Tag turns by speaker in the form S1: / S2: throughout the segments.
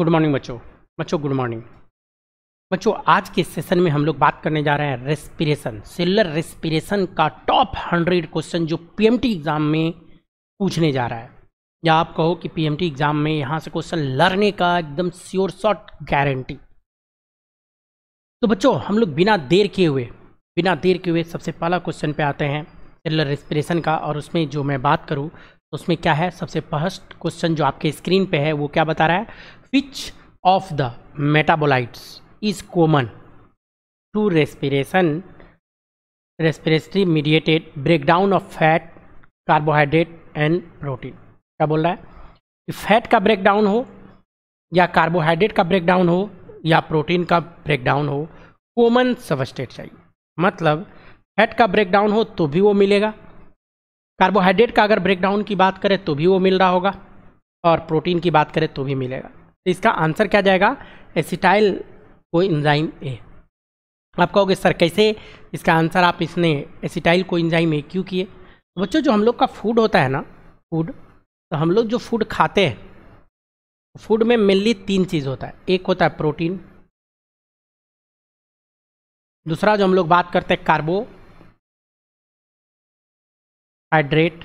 S1: Good morning बच्चों बच्चों good morning बच्चों आज के सेशन में हम लोग बात करने जा रहे हैं रेस्पिरेशन सेलर रेस्पिरेशन का टॉप हंड्रेड क्वेश्चन जो पीएमटी एग्ज़ाम में पूछने जा रहा है या आप कहो कि पीएमटी एग्ज़ाम में यहाँ से क्वेश्चन लड़ने का एकदम श्योर शॉट गारंटी तो बच्चों हम लोग बिना देर किए हुए बिना देर किए हुए सबसे पहला क्वेश्चन पे आते हैं सेलर रेस्पिरेशन का और उसमें जो मैं बात करूँ तो उसमें क्या है सबसे फर्स्ट क्वेश्चन जो आपके स्क्रीन पे है वो क्या बता रहा है which of the metabolites is common to respiration respiratory mediated breakdown of fat carbohydrate and protein क्या बोल रहा है कि फैट का ब्रेकडाउन हो या कार्बोहाइड्रेट का ब्रेकडाउन हो या प्रोटीन का ब्रेकडाउन हो कॉमन सबस्टेट चाहिए मतलब फैट का ब्रेकडाउन हो तो भी वो मिलेगा कार्बोहाइड्रेट का अगर ब्रेकडाउन की बात करें तो भी वो मिल रहा होगा और प्रोटीन की बात करें तो भी मिलेगा तो इसका आंसर क्या जाएगा एसिटाइल को इंजाइम ए आप कहोगे सर कैसे इसका आंसर आप इसने एसिटाइल को इंजाइम ए क्यों किए बच्चों जो हम लोग का फूड होता है ना फूड तो हम लोग जो फूड खाते हैं फूड में मेनली तीन चीज़ होता है एक होता है प्रोटीन दूसरा जो हम लोग बात करते हैं कार्बो हाइड्रेट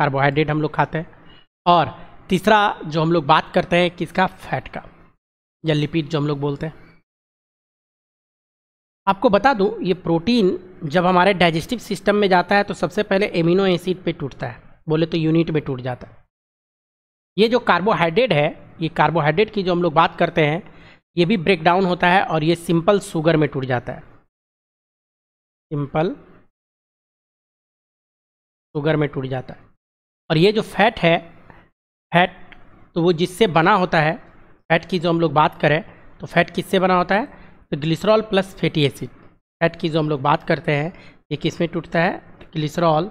S1: कार्बोहाइड्रेट हम लोग खाते हैं और तीसरा जो हम लोग बात करते हैं किसका फैट का या लिपिड जो हम लोग बोलते हैं आपको बता दूं ये प्रोटीन जब हमारे डाइजेस्टिव सिस्टम में जाता है तो सबसे पहले एमिनो एसिड पे टूटता है बोले तो यूनिट में टूट जाता है ये जो कार्बोहाइड्रेट है ये कार्बोहाइड्रेट की जो हम लोग बात करते हैं ये भी ब्रेक डाउन होता है और ये सिंपल शुगर में टूट जाता है सिंपल शुगर में टूट जाता है और ये जो फैट है फैट तो वो जिससे बना होता है फैट की जो हम लोग बात करें तो फैट किससे बना होता है तो glycerol plus fatty acid fat की जो हम लोग बात करते हैं ये किस में टूटता है ग्लिसरॉल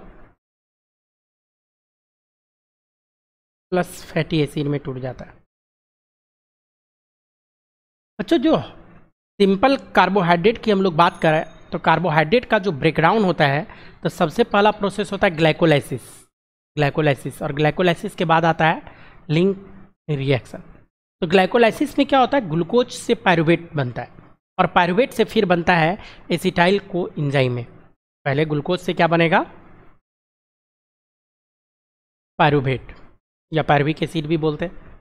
S1: प्लस फैटी एसिड में टूट जाता है अच्छा जो सिंपल कार्बोहाइड्रेट की हम लोग बात करें तो कार्बोहाइड्रेट का जो ब्रेकडाउन होता है तो सबसे पहला प्रोसेस होता है ग्लाइकोलाइसिस ग्लाइकोलाइसिस और ग्लाइकोलाइसिस के बाद आता है लिंक रिएक्शन तो ग्लाइकोलाइसिस में क्या होता है ग्लूकोज से पायरुवेट बनता है और पायरुवेट से फिर बनता है एसिटाइल को इंजाइम में पहले ग्लूकोज से क्या बनेगा पायरुवेट या पायरुविक एसिड भी बोलते हैं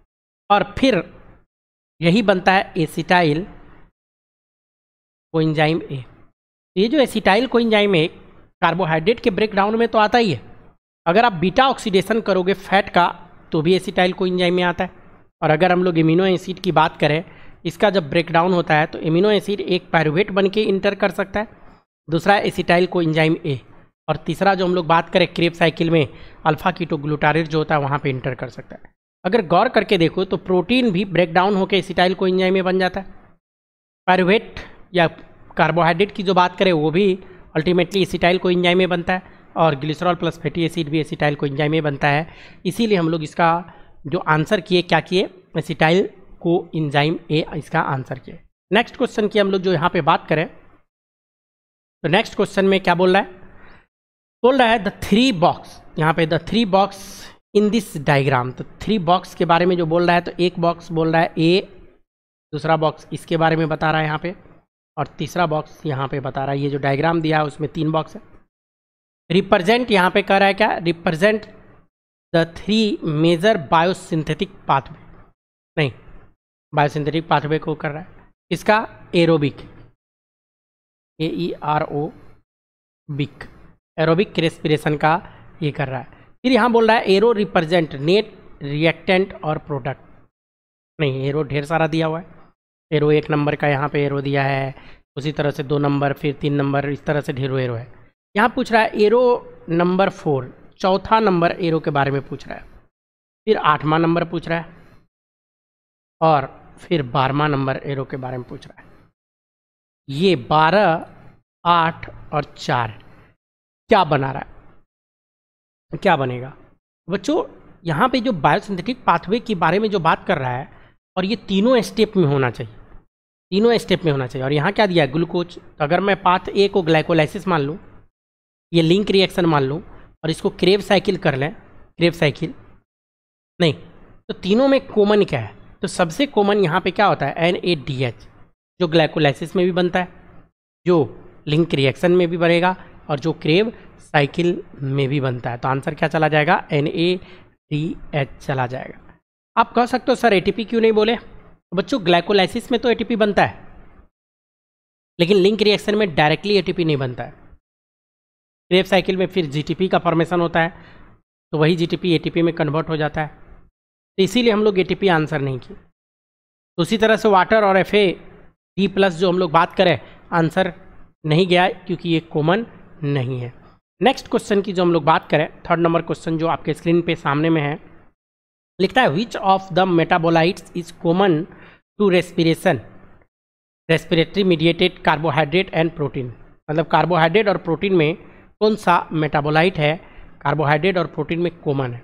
S1: और फिर यही बनता है एसिटाइल कोइंजाइम ए ये जो एसिटाइल कोइंजाइम ए कार्बोहाइड्रेट के ब्रेकडाउन में तो आता ही है अगर आप बीटा ऑक्सीडेशन करोगे फैट का तो भी एसिटाइल को इंजाइम में आता है और अगर हम लोग इमिनो एसिड की बात करें इसका जब ब्रेकडाउन होता है तो इमिनो एसिड एक पैरुवेट बन के इंटर कर सकता है दूसरा एसिटाइल को इंजाइम ए और तीसरा जो हम लोग बात करें क्रेप साइकिल में अल्फा कीटोग्लूटारेट जो होता है वहाँ पर इंटर कर सकता है अगर गौर करके देखो तो प्रोटीन भी ब्रेकडाउन होकर एसिटाइल को इंजाइम में बन जाता है पैरोवेट या कार्बोहाइड्रेट की जो बात करें वो भी अल्टीमेटली एसिटाइल को इंजाइम में बनता है और ग्लिसरॉल प्लस फैटी एसिड भी एसिटाइल को में बनता है इसीलिए हम लोग इसका जो आंसर किए क्या किए एसिटाइल को इंजाइम ए इसका आंसर किए नेक्स्ट क्वेश्चन की हम लोग जो यहाँ पे बात करें तो नेक्स्ट क्वेश्चन में क्या बोल रहा है बोल रहा है द थ्री बॉक्स यहाँ पे the three box in this diagram तो थ्री बॉक्स के बारे में जो बोल रहा है तो एक बॉक्स बोल रहा है ए दूसरा बॉक्स इसके बारे में बता रहा है यहाँ पे और तीसरा बॉक्स यहाँ पे बता रहा है ये जो डायग्राम दिया है उसमें तीन बॉक्स है रिप्रेजेंट यहाँ पे कर रहा है क्या represent the three major biosynthetic pathway नहीं बायोसिंथेटिक पाथवे को कर रहा है इसका एरोबिक ए ई आर ओ बिक एरोबिक रेस्पिरेशन का ये कर रहा है फिर यहाँ बोल रहा है एरो रिप्रेजेंट नेट रिएक्टेंट और प्रोडक्ट नहीं एरो ढेर सारा दिया हुआ है एरो एक नंबर का यहाँ पे एरो दिया है उसी तरह से दो नंबर फिर तीन नंबर इस तरह से ढेरों एरो है यहाँ पूछ रहा है एरो नंबर फोर चौथा नंबर एरो के बारे में पूछ रहा है फिर आठवां नंबर पूछ रहा है और फिर बारहवा नंबर एरो के बारे में पूछ रहा है ये बारह आठ और चार क्या बना रहा है क्या बनेगा बच्चों यहाँ पे जो बायोसिंथेटिक पाथवे के बारे में जो बात कर रहा है और ये तीनों स्टेप में होना चाहिए तीनों स्टेप में होना चाहिए और यहाँ क्या दिया है ग्लूकोज अगर मैं पाथ ए को ग्लाइकोलाइसिस मान लूँ ये लिंक रिएक्शन मान लो और इसको क्रेव साइकिल कर लें क्रेव साइकिल नहीं तो तीनों में कॉमन क्या है तो सबसे कॉमन यहाँ पे क्या होता है एन ए डी एच जो ग्लाइकोलाइसिस में भी बनता है जो लिंक रिएक्शन में भी बनेगा और जो क्रेव साइकिल में भी बनता है तो आंसर क्या चला जाएगा एन ए डी एच चला जाएगा आप कह सकते हो सर एटीपी क्यों नहीं बोले तो बच्चों ग्लाइकोलाइसिस में तो एटीपी बनता है लेकिन लिंक रिएक्शन में डायरेक्टली एटीपी नहीं बनता है क्रेब साइकिल में फिर जी का फॉर्मेशन होता है तो वही जी टी में कन्वर्ट हो जाता है तो इसीलिए हम लोग ए आंसर नहीं किए तो उसी तरह से वाटर और एफ ए डी प्लस जो हम लोग बात करें आंसर नहीं गया क्योंकि ये कॉमन नहीं है नेक्स्ट क्वेश्चन की जो हम लोग बात करें थर्ड नंबर क्वेश्चन जो आपके स्क्रीन पर सामने में है लिखता है which of the metabolites is common to respiration respiratory mediated carbohydrate and protein मतलब कार्बोहाइड्रेट और प्रोटीन में कौन सा मेटाबोलाइट है कार्बोहाइड्रेट और प्रोटीन में कॉमन है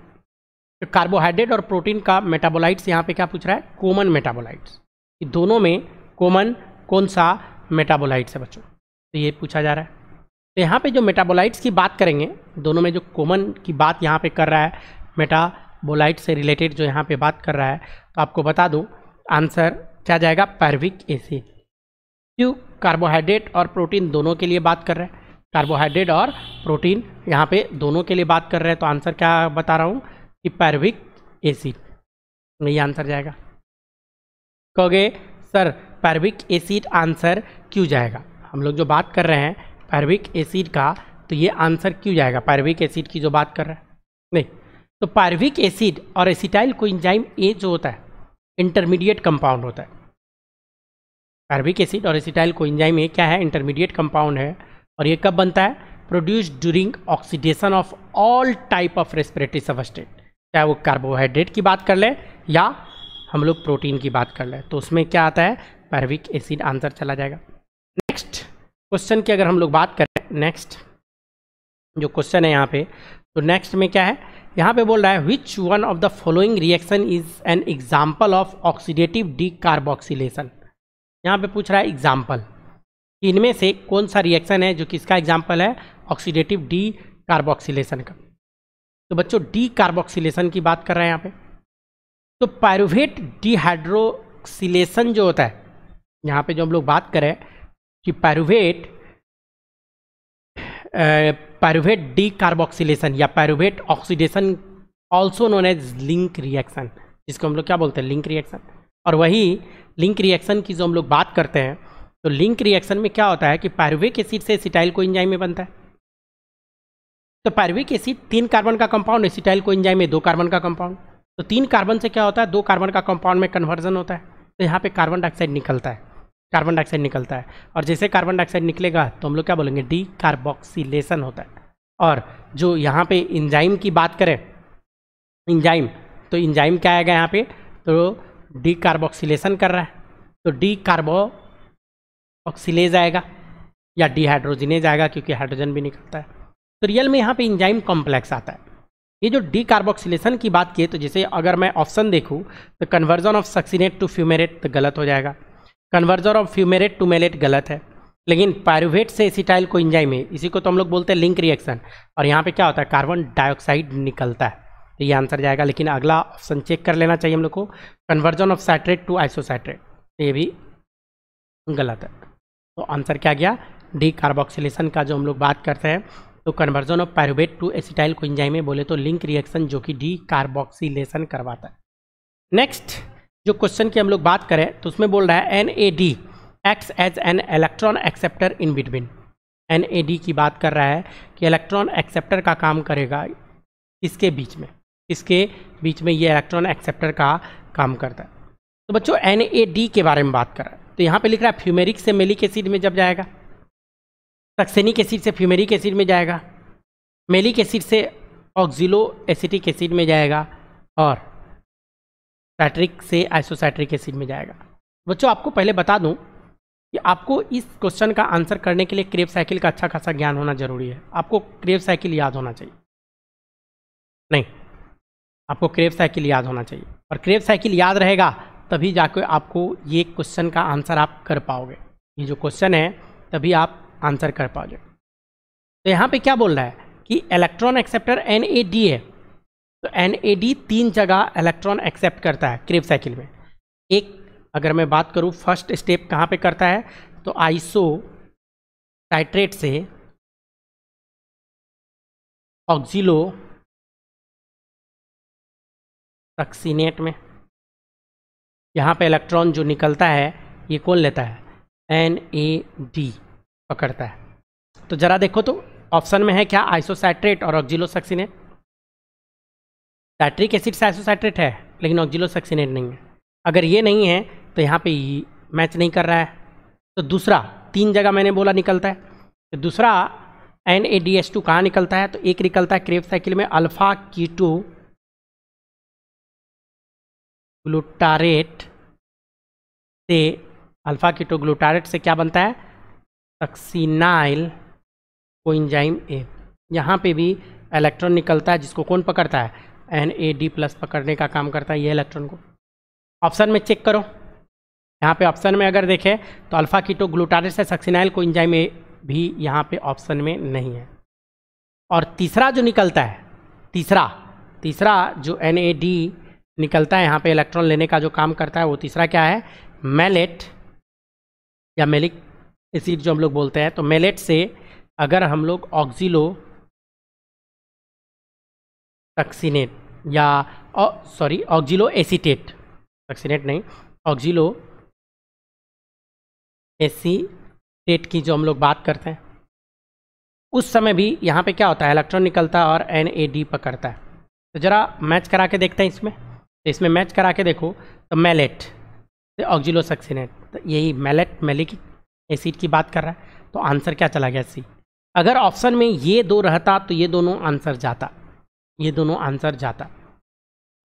S1: तो कार्बोहाइड्रेट और प्रोटीन का मेटाबोलाइट्स यहाँ पे क्या पूछ रहा है कॉमन मेटाबोलाइट्स ये दोनों में कॉमन कौन सा मेटाबोलाइट्स है बच्चों तो ये पूछा जा रहा है तो यहाँ पे जो मेटाबोलाइट्स की बात करेंगे दोनों में जो कॉमन की बात यहाँ पे कर रहा है मेटाबोलाइट से रिलेटेड जो यहाँ पे बात कर रहा है तो आपको बता दूँ आंसर क्या जाएगा पैरविक एसिड क्यों कार्बोहाइड्रेट और प्रोटीन दोनों के लिए बात कर रहे हैं कार्बोहाइड्रेट और प्रोटीन यहाँ पे दोनों के लिए बात कर रहे हैं तो आंसर क्या बता रहा हूँ कि पैरविक एसिड तो ये आंसर जाएगा कहोगे सर पैरविक एसिड आंसर क्यों जाएगा हम लोग जो बात कर रहे हैं पैरविक एसिड का तो ये आंसर क्यों जाएगा पैरविक एसिड की जो बात कर रहे हैं नहीं तो पैरविक एसिड और एसिटाइल कोइंजाइम ए जो होता है इंटरमीडिएट कंपाउंड होता है पैरविक एसिड और एसिटाइल कोइंजाइम ए क्या है इंटरमीडिएट कंपाउंड है और ये कब बनता है produce during oxidation of all type of respiratory substrate चाहे वो कार्बोहाइड्रेट की बात कर लें या हम लोग प्रोटीन की बात कर लें तो उसमें क्या आता है पैरविक एसिड आंसर चला जाएगा नेक्स्ट क्वेश्चन की अगर हम लोग बात करें नेक्स्ट जो क्वेश्चन है यहाँ पे तो नेक्स्ट में क्या है यहाँ पे बोल रहा है which one of the following reaction is an example of oxidative decarboxylation यहाँ पे पूछ रहा है एग्जाम्पल इनमें से कौन सा रिएक्शन है जो कि इसका एग्जाम्पल है ऑक्सीडेटिव डी कार्बोक्सीलेशन का तो बच्चों डी कार्बोक्सीलेशन की बात कर रहे हैं यहाँ पे तो पायरुवेट डिहाइड्रोक्सीलेशन जो होता है यहाँ पे जो हम लोग बात करें कि पैरुवेट पैरुवेट डी कार्बोक्सीलेशन या pyruvate oxidation also known as link reaction जिसको हम लोग क्या बोलते हैं लिंक रिएक्शन और वही लिंक रिएक्शन की जो हम लोग बात करते हैं तो लिंक रिएक्शन में क्या होता है कि पैरविक एसिड से सिटाइल को इंजाइम में बनता है तो पैरविक एसिड तीन कार्बन का कंपाउंड सिटाइल को इंजाइम में दो कार्बन का कंपाउंड तो तीन कार्बन से क्या होता है दो कार्बन का कंपाउंड में कन्वर्जन होता है तो यहाँ पे कार्बन डाइऑक्साइड निकलता है कार्बन डाइऑक्साइड निकलता है और जैसे कार्बन डाइऑक्साइड निकलेगा तो हम लोग क्या बोलेंगे डी कार्बोक्सीलेशन होता है और जो यहाँ पे इंजाइम की बात करें इंजाइम तो इंजाइम क्या आएगा यहाँ पे तो डी कार्बोक्सीलेशन कर रहा है तो डी कार्बो ऑक्सीलेज आएगा या डिहाइड्रोजिनेज आएगा क्योंकि हाइड्रोजन भी निकलता है तो रियल में यहाँ पे इंजाइम कॉम्प्लेक्स आता है ये जो डी की बात की तो जैसे अगर मैं ऑप्शन देखूँ तो conversion of succinate to fumarate तो गलत हो जाएगा conversion of fumarate to malate गलत है लेकिन पायरुवेट से एसिटाइल को इंजाइम है इसी को तो हम लोग बोलते हैं लिंक रिएक्शन और यहाँ पे क्या होता है कार्बन डाइऑक्साइड निकलता है तो ये आंसर जाएगा लेकिन अगला ऑप्शन चेक कर लेना चाहिए हम लोग को conversion of citrate to isocitrate ये भी गलत है तो आंसर क्या गया डी कार्बोक्सिलेशन का जो हम लोग बात करते हैं तो conversion of pyruvate to acetyl coenzyme में बोले तो लिंक रिएक्शन जो कि डी कार्बोक्सीलेशन करवाता है नेक्स्ट जो क्वेश्चन की हम लोग बात करें तो उसमें बोल रहा है N A D X as an electron acceptor in between N A D की बात कर रहा है कि इलेक्ट्रॉन एक्सेप्टर का काम करेगा इसके बीच में इसके बीच में ये इलेक्ट्रॉन एक्सेप्टर का काम करता है तो बच्चों एन ए डी के बारे में बात कर रहा है तो यहाँ पे लिख रहा है फ्यूमेरिक से मेलिक एसिड में जब जाएगा सक्सेनिक एसिड से फ्यूमेरिक एसिड में जाएगा मेलिक एसिड से ऑक्जिलो एसिटिक एसिड में जाएगा और सैट्रिक से आइसोसैट्रिक एसिड में जाएगा बच्चों आपको पहले बता दूँ कि आपको इस क्वेश्चन का आंसर करने के लिए क्रेब साइकिल का अच्छा खासा ज्ञान होना जरूरी है आपको क्रेब साइकिल याद होना चाहिए नहीं आपको क्रेब साइकिल याद होना चाहिए और क्रेब साइकिल याद रहेगा तभी जाकर आपको ये क्वेश्चन का आंसर आप कर पाओगे ये जो क्वेश्चन है तभी आप आंसर कर पाओगे तो यहाँ पे क्या बोल रहा है कि इलेक्ट्रॉन एक्सेप्टर एन है तो एन तीन जगह इलेक्ट्रॉन एक्सेप्ट करता है क्रिप साइकिल में एक अगर मैं बात करूँ फर्स्ट स्टेप कहाँ पे करता है तो आइसो टाइट्रेट से ऑक्जिलो सक्सीनेट में यहाँ पे इलेक्ट्रॉन जो निकलता है ये कौन लेता है एन ए डी पकड़ता है तो ज़रा देखो तो ऑप्शन में है क्या आइसोसाइट्रेट और ऑक्जिलोसक्सीनेट सैट्रिक एसिड से आइसोसाइट्रेट है लेकिन ऑक्जिलोसक्सीनेट नहीं है अगर ये नहीं है तो यहाँ पे मैच नहीं कर रहा है तो दूसरा तीन जगह मैंने बोला निकलता है तो दूसरा N A D S two कहाँ निकलता है तो एक निकलता है क्रेप साइकिल में अल्फ़ा की टू ग्लूटारेट से अल्फा कीटोग्लूटारेट से क्या बनता है को कोइंजाइम ए यहाँ पे भी इलेक्ट्रॉन निकलता है जिसको कौन पकड़ता है एन ए डी प्लस पकड़ने का काम करता है ये इलेक्ट्रॉन को ऑप्शन में चेक करो यहाँ पे ऑप्शन में अगर देखें तो अल्फा कीटो ग्लूटारेट से को कोइंजाइम ए भी यहाँ पे ऑप्शन में नहीं है और तीसरा जो निकलता है तीसरा तीसरा जो एन ए डी निकलता है यहाँ पे इलेक्ट्रॉन लेने का जो काम करता है वो तीसरा क्या है मेलेट या मेलिक एसिड जो हम लोग बोलते हैं तो मेलेट से अगर हम लोग ऑक्जिलो टक्सीनेट या सॉरी ऑक्जिलो एसीटेट टक्सीनेट नहीं ऑक्जिलो एसीटेट की जो हम लोग बात करते हैं उस समय भी यहाँ पे क्या होता है इलेक्ट्रॉन निकलता है और एन पकड़ता है तो ज़रा मैच करा के देखते हैं इसमें तो इसमें मैच करा के देखो तो मेलेट सक्सीनेट तो, तो यही मेलेट मेलिक एसिड की बात कर रहा है तो आंसर क्या चला गया सी अगर ऑप्शन में ये दो रहता तो ये दोनों आंसर जाता ये दोनों आंसर जाता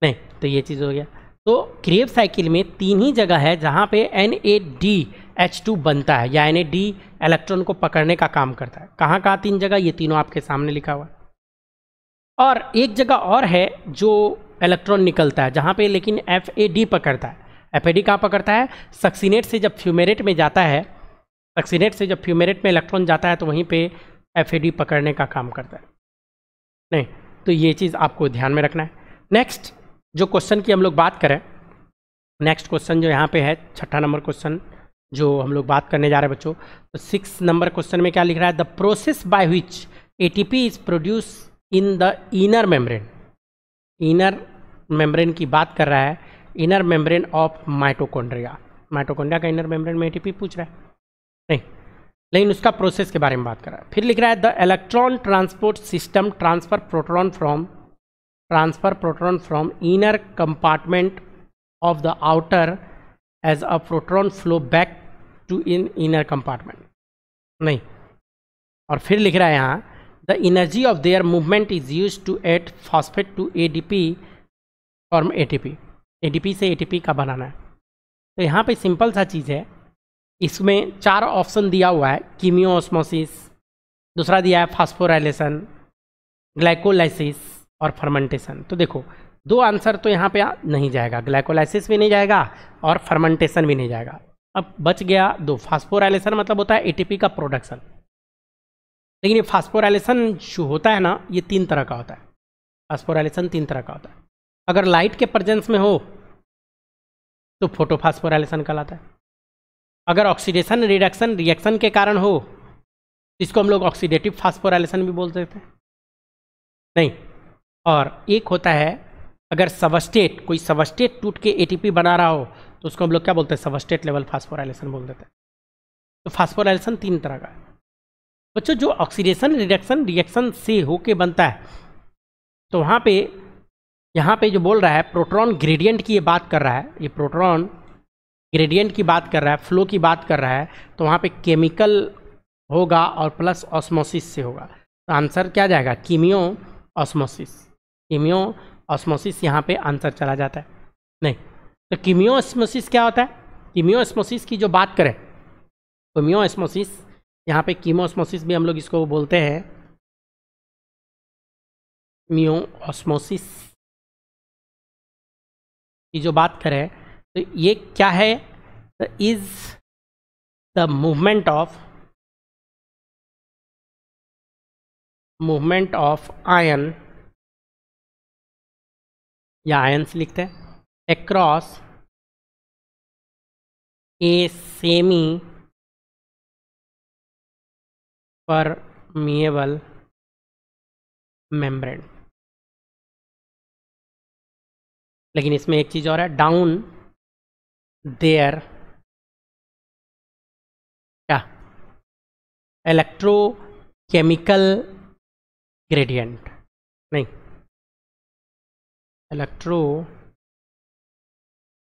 S1: नहीं तो ये चीज़ हो गया तो क्रेब साइकिल में तीन ही जगह है जहाँ पे N A D H two बनता है या एन ए डी इलेक्ट्रॉन को पकड़ने का काम करता है कहाँ कहाँ तीन जगह ये तीनों आपके सामने लिखा हुआ है और एक जगह और है जो इलेक्ट्रॉन निकलता है जहाँ पे लेकिन एफ ए डी पकड़ता है एफ ए डी कहाँ पकड़ता है सक्सीनेट से जब फ्यूमेरेट में जाता है सक्सीनेट से जब फ्यूमेरेट में इलेक्ट्रॉन जाता है तो वहीं पे एफ ए डी पकड़ने का काम करता है नहीं तो ये चीज़ आपको ध्यान में रखना है नेक्स्ट जो क्वेश्चन की हम लोग बात करें नेक्स्ट क्वेश्चन जो यहाँ पर है छठा नंबर क्वेश्चन जो हम लोग बात करने जा रहे हैं बच्चों तो सिक्स नंबर क्वेश्चन में क्या लिख रहा है the process by which A T P is produce in the inner membrane inner membrane की बात कर रहा है inner membrane of mitochondria mitochondria का इनर मेम्ब्रेन में एटीपी पूछ रहा है नहीं लेकिन उसका प्रोसेस के बारे में बात कर रहा है फिर लिख रहा है the electron transport system transfer proton from transfer proton from inner compartment of the outer edge a proton flow back to in inner compartment नहीं और फिर लिख रहा है यहाँ The energy of their movement is used to add phosphate to ADP form D P से P का बनाना है तो यहाँ पे सिंपल सा चीज़ है इसमें चार ऑप्शन दिया हुआ है कीमियो ऑस्मोसिस दूसरा दिया है फास्फोराइलेशन ग्लाइकोलाइसिस और फर्मेंटेशन तो देखो दो आंसर तो यहाँ पे नहीं जाएगा ग्लाइकोलाइसिस भी नहीं जाएगा और फर्मेंटेशन भी नहीं जाएगा अब बच गया दो फास्फोराइलेशन मतलब होता है एटीपी का प्रोडक्शन लेकिन ये फास्फोराइलेशन जो होता है ना ये तीन तरह का होता है फास्फोराइलेशन तीन तरह का होता है अगर लाइट के प्रजेंस में हो तो फोटोफास्फोराइलेशन कहलाता है अगर ऑक्सीडेशन रिडक्शन रिएक्शन के कारण हो तो इसको हम लोग ऑक्सीडेटिव फास्फोराइलेशन भी बोल देते हैं नहीं और एक होता है अगर सबस्टेट कोई सबस्टेट टूट के एटीपी बना रहा हो तो उसको हम लोग क्या बोलते हैं सबस्टेट लेवल फास्फोराइलेशन बोल देते हैं तो फास्फोराइलेशन तीन तरह का है बच्चों जो ऑक्सीडेशन रिडक्शन रिएक्शन से होके बनता है तो वहाँ पे यहाँ पे जो बोल रहा है प्रोटॉन ग्रेडियंट की ये बात कर रहा है ये प्रोटॉन ग्रेडियंट की बात कर रहा है फ्लो की बात कर रहा है तो वहाँ पे केमिकल होगा और प्लस ऑस्मोसिस से होगा तो आंसर क्या जाएगा कीमियो ऑस्मोसिस कीमियो ऑस्मोसिस यहाँ पे आंसर चला जाता है नहीं तो कीमियो ऑस्मोसिस क्या होता है कीमियो ऑस्मोसिस की जो बात करें कीमियो ऑस्मोसिस यहाँ पे कीमोस्मोसिस भी हम लोग इसको बोलते हैं
S2: मियो ऑस्मोसिस की जो बात करें तो ये क्या है is the movement of movement of ion या आयन्स लिखते हैं across a semi permeable membrane लेकिन इसमें एक चीज़ और है डाउन देयर क्या इलेक्ट्रोकेमिकल ग्रेडियंट नहीं इलेक्ट्रो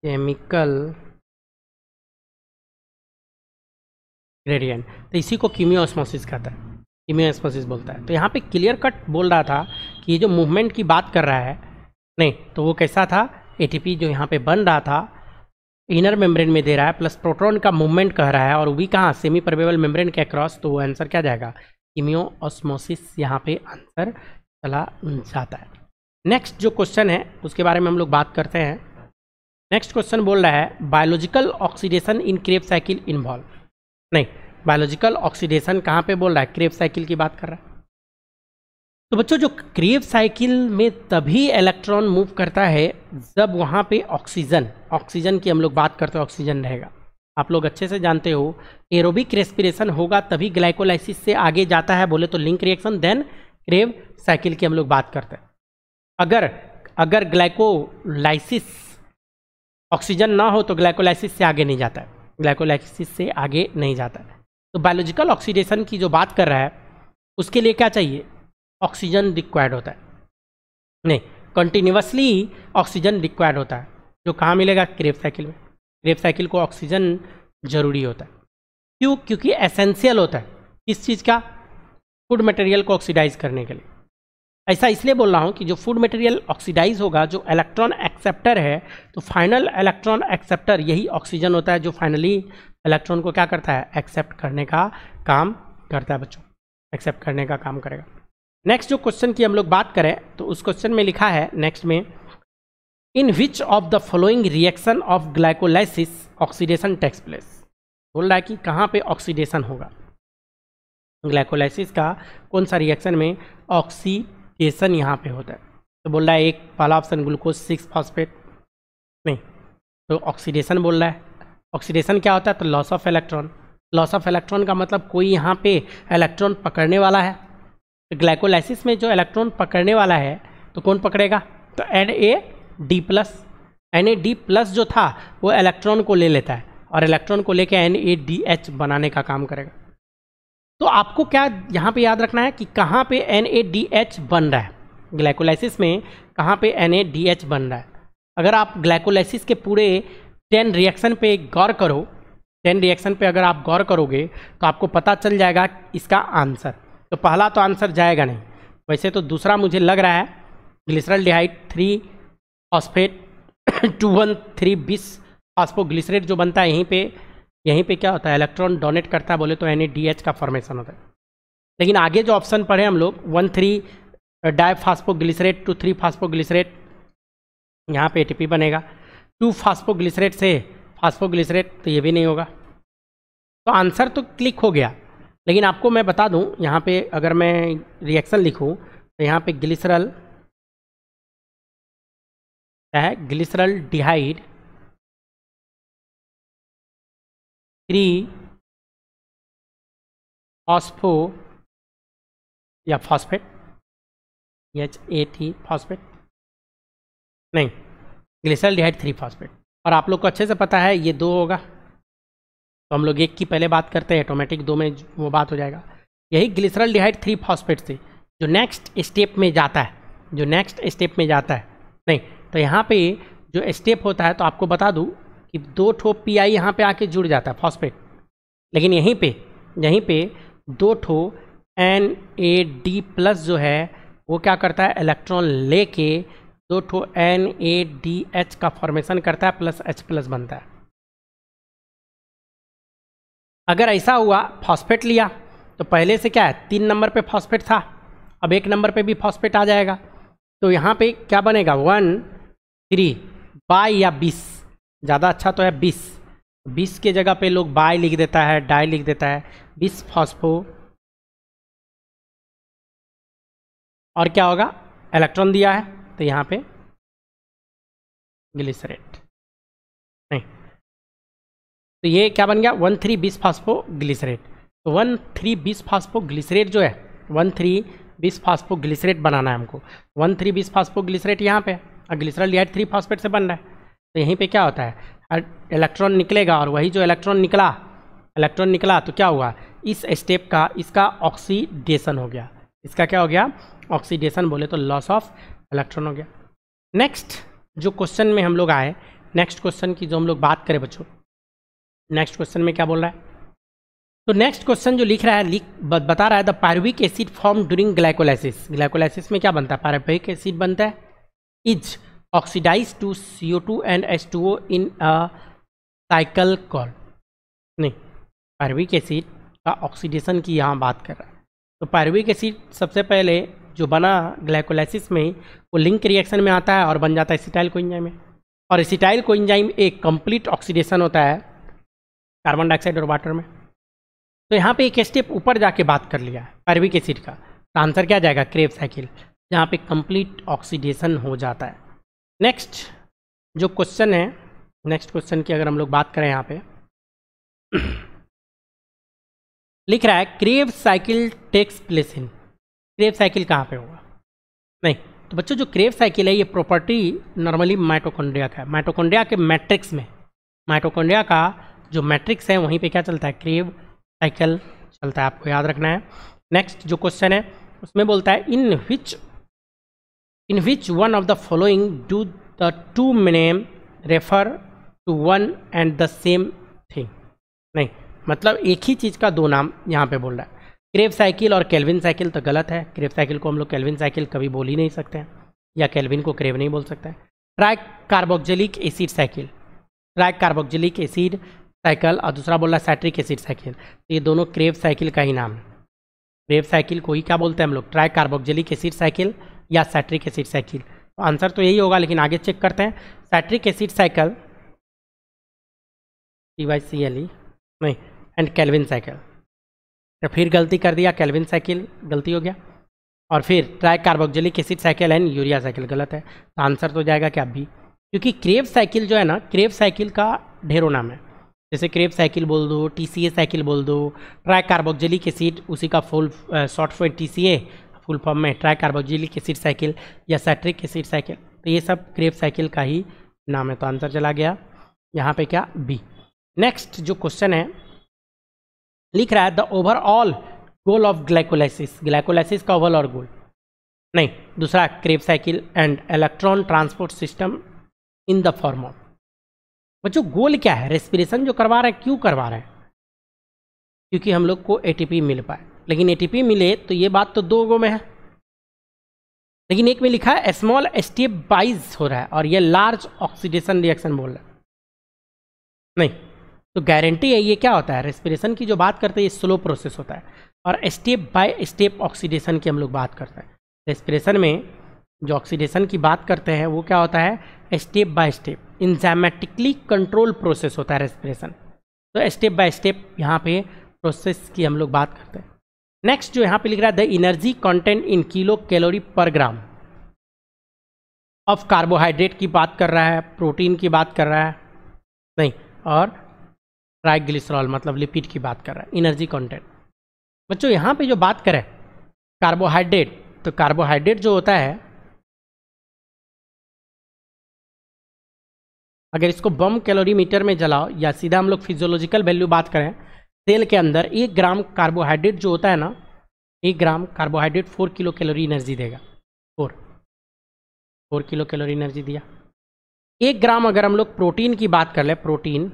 S2: केमिकल
S1: ग्रेडियंट तो इसी को कीमियो ऑस्मोसिस कहता है कीमियो ऑस्मोसिस बोलता है तो यहाँ पे क्लियर कट बोल रहा था कि ये जो मूवमेंट की बात कर रहा है नहीं तो वो कैसा था ए जो यहाँ पर बन रहा था इनर मेम्ब्रेन में दे रहा है प्लस प्रोटोन का मूवमेंट कह रहा है और वी कहाँ सेमी परवेबल मेम्ब्रेन के अक्रॉस तो वो आंसर क्या जाएगा इम्यो ऑस्मोसिस यहाँ पे आंसर चला जाता है नेक्स्ट जो क्वेश्चन है उसके बारे में हम लोग बात करते हैं नेक्स्ट क्वेश्चन बोल रहा है biological oxidation in Krebs cycle involve नहीं बायोलॉजिकल ऑक्सीडेशन कहाँ पे बोल रहा है क्रेब साइकिल की बात कर रहा है तो बच्चों जो क्रेब साइकिल में तभी इलेक्ट्रॉन मूव करता है जब वहाँ पे ऑक्सीजन ऑक्सीजन की हम लोग बात करते हैं ऑक्सीजन रहेगा आप लोग अच्छे से जानते हो एरोबिक रेस्पिरेशन होगा तभी ग्लाइकोलाइसिस से आगे जाता है बोले तो link reaction then Krebs cycle की हम लोग बात करते हैं अगर अगर ग्लाइकोलाइसिस ऑक्सीजन ना हो तो ग्लाइकोलाइसिस से आगे नहीं जाता है ग्लाइकोलाइसिस से आगे नहीं जाता है तो बायोलॉजिकल ऑक्सीडेशन की जो बात कर रहा है उसके लिए क्या चाहिए ऑक्सीजन रिक्वायर्ड होता है नहीं कंटिन्यूसली ऑक्सीजन रिक्वायर्ड होता है जो कहाँ मिलेगा क्रेप साइकिल में क्रेप साइकिल को ऑक्सीजन जरूरी होता है क्यों क्योंकि एसेंशियल होता है किस चीज़ का फूड मटेरियल को ऑक्सीडाइज करने के लिए ऐसा इसलिए बोल रहा हूँ कि जो फूड मटेरियल ऑक्सीडाइज होगा जो इलेक्ट्रॉन एक्सेप्टर है तो फाइनल इलेक्ट्रॉन एक्सेप्टर यही ऑक्सीजन होता है जो फाइनली इलेक्ट्रॉन को क्या करता है एक्सेप्ट करने का काम करता है बच्चों एक्सेप्ट करने का काम करेगा नेक्स्ट जो क्वेश्चन की हम लोग बात करें तो उस क्वेश्चन में लिखा है नेक्स्ट में in which of the following reaction of glycolysis oxidation takes place बोल रहा है कि कहाँ पे ऑक्सीडेशन होगा ग्लाइकोलाइसिस का कौन सा रिएक्शन में ऑक्सी एसन यहाँ पे होता है तो बोल रहा है एक पहला ऑप्शन ग्लूकोज सिक्स फॉस्फेट नहीं तो ऑक्सीडेशन बोल रहा है ऑक्सीडेशन क्या होता है तो loss of electron loss of electron का मतलब कोई यहाँ पे इलेक्ट्रॉन पकड़ने वाला है तो ग्लाइकोलाइसिस में जो इलेक्ट्रॉन पकड़ने वाला है तो कौन पकड़ेगा तो N A D plus N A D plus जो था वो इलेक्ट्रॉन को ले लेता है और इलेक्ट्रॉन को लेकर एन ए डी एच बनाने का काम करेगा तो आपको क्या यहाँ पे याद रखना है कि कहाँ पे एन बन रहा है ग्लाइकोलाइसिस में कहाँ पे एन बन रहा है अगर आप ग्लाइकोलाइसिस के पूरे टेन रिएक्शन पे गौर करो टेन रिएक्शन पे अगर आप गौर करोगे तो आपको पता चल जाएगा इसका आंसर तो पहला तो आंसर जाएगा नहीं वैसे तो दूसरा मुझे लग रहा है glyceraldehyde three phosphate to one three bisphosphoglycerate जो बनता है यहीं पे यहीं पे क्या होता है इलेक्ट्रॉन डोनेट करता है बोले तो एनी डी का फॉर्मेशन होता है लेकिन आगे जो ऑप्शन पढ़े हम लोग one three glycerate two three glycerate यहाँ पे ए बनेगा टू ग्लिसरेट से ग्लिसरेट तो ये भी नहीं होगा तो आंसर तो क्लिक हो गया लेकिन आपको मैं बता दूं यहाँ पे अगर मैं रिएक्शन लिखूं तो यहाँ पे ग्लिसरल क्या है
S2: ग्लिसरल डिहाइड थ्री फॉस्फो या
S1: phosphate H A three phosphate नहीं ग्लिसरल डिहाइड थ्री फॉस्फेट और आप लोग को अच्छे से पता है ये दो होगा तो हम लोग एक की पहले बात करते हैं ऑटोमेटिक दो में वो बात हो जाएगा यही ग्लिसरल डिहाइड थ्री फॉस्फेट से जो नेक्स्ट स्टेप में जाता है जो नेक्स्ट स्टेप में जाता है नहीं तो यहाँ पे जो स्टेप होता है तो आपको बता दूँ कि दो ठो पी आई यहाँ पर आके जुड़ जाता है फॉस्फेट लेकिन यहीं पे यहीं पे दो ठो एन ए डी प्लस जो है वो क्या करता है इलेक्ट्रॉन लेके दो ठो एन ए डी एच का फॉर्मेशन करता है प्लस एच प्लस बनता है अगर ऐसा हुआ फॉस्फेट लिया तो पहले से क्या है तीन नंबर पे फॉस्फेट था अब एक नंबर पे भी फॉस्फेट आ जाएगा तो यहाँ पे क्या बनेगा वन थ्री बाई या बीस ज़्यादा अच्छा तो है बीस बीस के जगह पे लोग बाय लिख देता है डाई लिख देता है बीस फॉस्फो
S2: और क्या होगा इलेक्ट्रॉन दिया है तो यहाँ पे
S1: ग्लिसरेट नहीं तो ये क्या बन गया one three bisphosphoglycerate तो one three bisphosphoglycerate जो है one three bisphosphoglycerate बनाना है हमको one three bisphosphoglycerate यहाँ पे और ग्लिसरल थ्री फॉस्फेट से बन रहा है तो यहीं पे क्या होता है इलेक्ट्रॉन निकलेगा और वही जो इलेक्ट्रॉन निकला इलेक्ट्रॉन निकला तो क्या हुआ इस स्टेप का इसका ऑक्सीडेशन हो गया इसका क्या हो गया ऑक्सीडेशन बोले तो लॉस ऑफ इलेक्ट्रॉन हो गया नेक्स्ट जो क्वेश्चन में हम लोग आए नेक्स्ट क्वेश्चन की जो हम लोग बात करें बच्चों नेक्स्ट क्वेश्चन में क्या बोल रहा है तो नेक्स्ट क्वेश्चन जो लिख रहा है लिख बता रहा है the pyruvic acid form during glycolysis glycolysis में क्या बनता है पायरुविक एसिड बनता है is oxidise to C O two and H two O in a cycle call नहीं पैरविक एसिड का ऑक्सीडेशन की यहाँ बात कर रहा है तो पैरविक एसिड सबसे पहले जो बना ग्लाइकोलाइसिस में वो लिंक रिएक्शन में आता है और बन जाता है एसिटाइल इंजाइम में और एसिटाइल इंजाइम एक कंप्लीट ऑक्सीडेशन होता है कार्बन डाइऑक्साइड और वाटर में तो यहाँ पे एक स्टेप ऊपर जाके बात कर लिया है पैरविक एसिड का तो आंसर क्या जाएगा क्रेब साइकिल जहाँ पे कंप्लीट ऑक्सीडेशन हो जाता है नेक्स्ट जो क्वेश्चन है नेक्स्ट क्वेश्चन की अगर हम लोग बात करें यहाँ पे लिख रहा है Krebs cycle takes place in Krebs cycle कहाँ पे होगा नहीं तो बच्चों जो क्रेव साइकिल है ये प्रॉपर्टी नॉर्मली माइटोकॉन्ड्रिया का है माइटोकॉन्ड्रिया के मैट्रिक्स में माइटोकॉन्ड्रिया का जो मैट्रिक्स है वहीं पे क्या चलता है क्रेव साइकिल चलता है आपको याद रखना है नेक्स्ट जो क्वेश्चन है उसमें बोलता है इन विच in which one of the following do the two name refer to one and the same thing नहीं मतलब एक ही चीज़ का दो नाम यहाँ पे बोल रहा है क्रेव साइकिल और कैलविन साइकिल तो गलत है क्रेव साइकिल को हम लोग कैलविन साइकिल कभी बोल ही नहीं सकते हैं या कैलविन को क्रेव नहीं बोल सकते हैं tricarboxylic acid cycle tricarboxylic acid cycle और दूसरा बोल रहा है सैट्रिक एसिड साइकिल तो ये दोनों क्रेव साइकिल का ही नाम है क्रेव साइकिल को ही क्या बोलते हैं हम लोग ट्राई कार्बोक्जलिक एसिड साइकिल या सैट्रिक एसिड साइकिल तो आंसर तो यही होगा लेकिन आगे चेक करते हैं citric acid cycle T Y C L E नहीं एंड कैलविन साइकिल तो फिर गलती कर दिया कैलविन साइकिल गलती हो गया और फिर tricarboxylic acid cycle and urea cycle गलत है तो आंसर तो जाएगा क्या भी क्योंकि क्रेव साइकिल जो है ना क्रेव साइकिल का ढेरों नाम है जैसे क्रेब साइकिल बोल दो टी साइकिल बोल दो ट्राई कार्बोक्जिलिक एसिड उसी का full short form T full form में ट्राई कार्बोजिलिक एसिड साइकिल या सैट्रिक एसिड साइकिल तो ये सब क्रेप साइकिल का ही नाम है तो आंसर चला गया यहाँ पे क्या बी नेक्स्ट जो क्वेश्चन है लिख रहा है the overall goal of glycolysis glycolysis का ओवरऑल गोल नहीं दूसरा Krebs cycle and electron transport system in the form of बच्चों गोल क्या है रेस्पिरेशन जो करवा रहे हैं क्यों करवा रहे हैं क्योंकि हम लोग को एटीपी मिल पाए लेकिन ए मिले तो ये बात तो दो गो में है लेकिन एक में लिखा है स्मॉल एस टी बाइज हो रहा है और ये लार्ज ऑक्सीडेशन रिएक्शन बोल रहा है नहीं तो गारंटी है ये क्या होता है रेस्पिरेशन की जो बात करते हैं ये स्लो प्रोसेस होता है और स्टेप बाय स्टेप ऑक्सीडेशन की हम लोग बात करते हैं रेस्पिरेशन में जो ऑक्सीडेशन की बात करते हैं वो क्या होता है step by step enzymatically control process होता है रेस्पिरेशन तो स्टेप बाय स्टेप यहाँ पे प्रोसेस की हम लोग बात करते हैं नेक्स्ट जो यहाँ पे लिख रहा है the energy content in kilo calorie per gram of carbohydrate की बात कर रहा है प्रोटीन की बात कर रहा है नहीं और ट्राइग्लिसरॉल मतलब लिपिड की बात कर रहा है इनर्जी कंटेंट बच्चों यहाँ पे जो बात करें कार्बोहाइड्रेट तो कार्बोहाइड्रेट जो होता है अगर इसको बम कैलोरी मीटर में जलाओ या सीधा हम लोग फिजियोलॉजिकल वैल्यू बात करें तेल के अंदर एक ग्राम कार्बोहाइड्रेट जो होता है ना एक gram carbohydrate four kilo calorie energy देगा four four kilo calorie energy दिया एक ग्राम अगर हम लोग प्रोटीन की बात कर ले प्रोटीन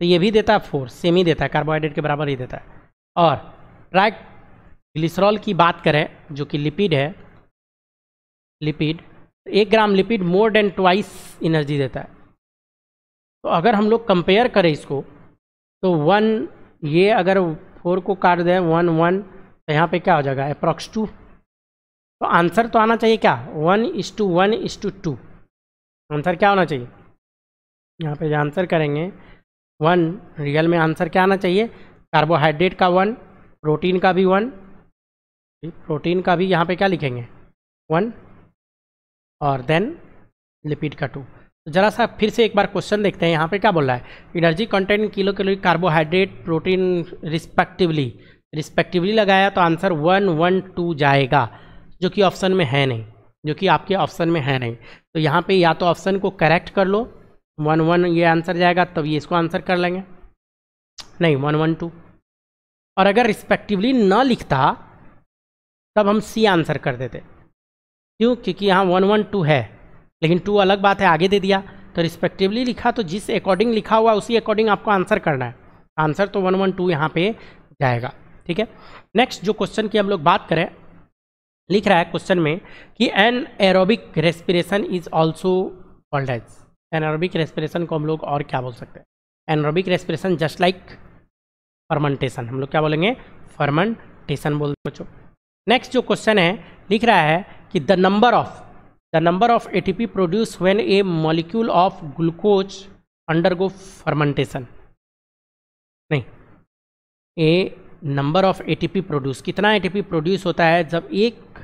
S1: तो ये भी देता है फोर सेम ही देता है कार्बोहाइड्रेट के बराबर ही देता है और ट्राई ग्लिसरॉल की बात करें जो कि लिपिड है लिपिड तो एक gram lipid more than twice energy देता है तो अगर हम लोग कंपेयर करें इसको तो वन ये अगर फोर को काट दें वन वन तो यहाँ पे क्या हो जाएगा अप्रॉक्स टू तो आंसर तो आना चाहिए क्या one is two one is to two answer क्या होना चाहिए यहाँ पे आंसर करेंगे वन रियल में आंसर क्या आना चाहिए कार्बोहाइड्रेट का वन प्रोटीन का भी वन प्रोटीन का भी यहाँ पे क्या लिखेंगे वन और देन लिपिड का टू जरा सा फिर से एक बार क्वेश्चन देखते हैं यहाँ पे क्या बोल रहा है energy content kilo kilo carbohydrate protein respectively respectively लगाया तो आंसर वन वन टू जाएगा जो कि ऑप्शन में है नहीं जो कि आपके ऑप्शन में है नहीं तो यहाँ पे या तो ऑप्शन को करेक्ट कर लो वन वन ये आंसर जाएगा तब ये इसको आंसर कर लेंगे नहीं वन वन टू और अगर रिस्पेक्टिवली न लिखता तब हम सी आंसर कर देते क्यों क्योंकि यहाँ वन वन टू है लेकिन टू अलग बात है आगे दे दिया तो रिस्पेक्टिवली लिखा तो जिस अकॉर्डिंग लिखा हुआ उसी अकॉर्डिंग आपको आंसर करना है आंसर तो वन वन टू यहाँ पे जाएगा ठीक है नेक्स्ट जो क्वेश्चन की हम लोग बात करें लिख रहा है क्वेश्चन में कि anaerobic respiration is also called as anaerobic respiration को हम लोग और क्या बोल सकते हैं anaerobic respiration just like fermentation हम लोग क्या बोलेंगे फर्मेंटेशन बोल बच्चों नेक्स्ट जो क्वेश्चन है लिख रहा है कि the number of the number of ATP produced when a molecule of glucose undergo fermentation नहीं a number of A P produce कितना ए पी प्रोड्यूस होता है जब एक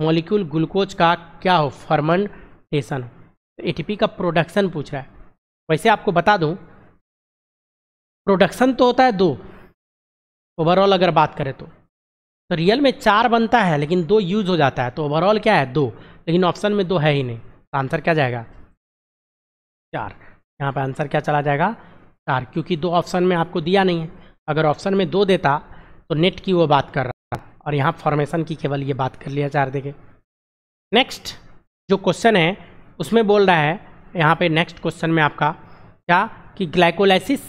S1: मॉलिक्यूल ग्लूकोज का क्या हो फर्मेंटेशन टी एटीपी का प्रोडक्शन पूछ रहा है वैसे आपको बता दूं प्रोडक्शन तो होता है दो ओवरऑल अगर बात करें तो तो रियल में चार बनता है लेकिन दो यूज हो जाता है तो ओवरऑल क्या है दो लेकिन ऑप्शन में दो है ही नहीं तो आंसर क्या जाएगा चार यहाँ पर आंसर क्या चला जाएगा चार क्योंकि दो ऑप्शन में आपको दिया नहीं है अगर ऑप्शन में दो देता तो नेट की वो बात कर रहा और यहाँ फॉर्मेशन की केवल ये बात कर लिया चार देखे नेक्स्ट जो क्वेश्चन है उसमें बोल रहा है यहाँ पे नेक्स्ट क्वेश्चन में आपका क्या कि ग्लाइकोलाइसिस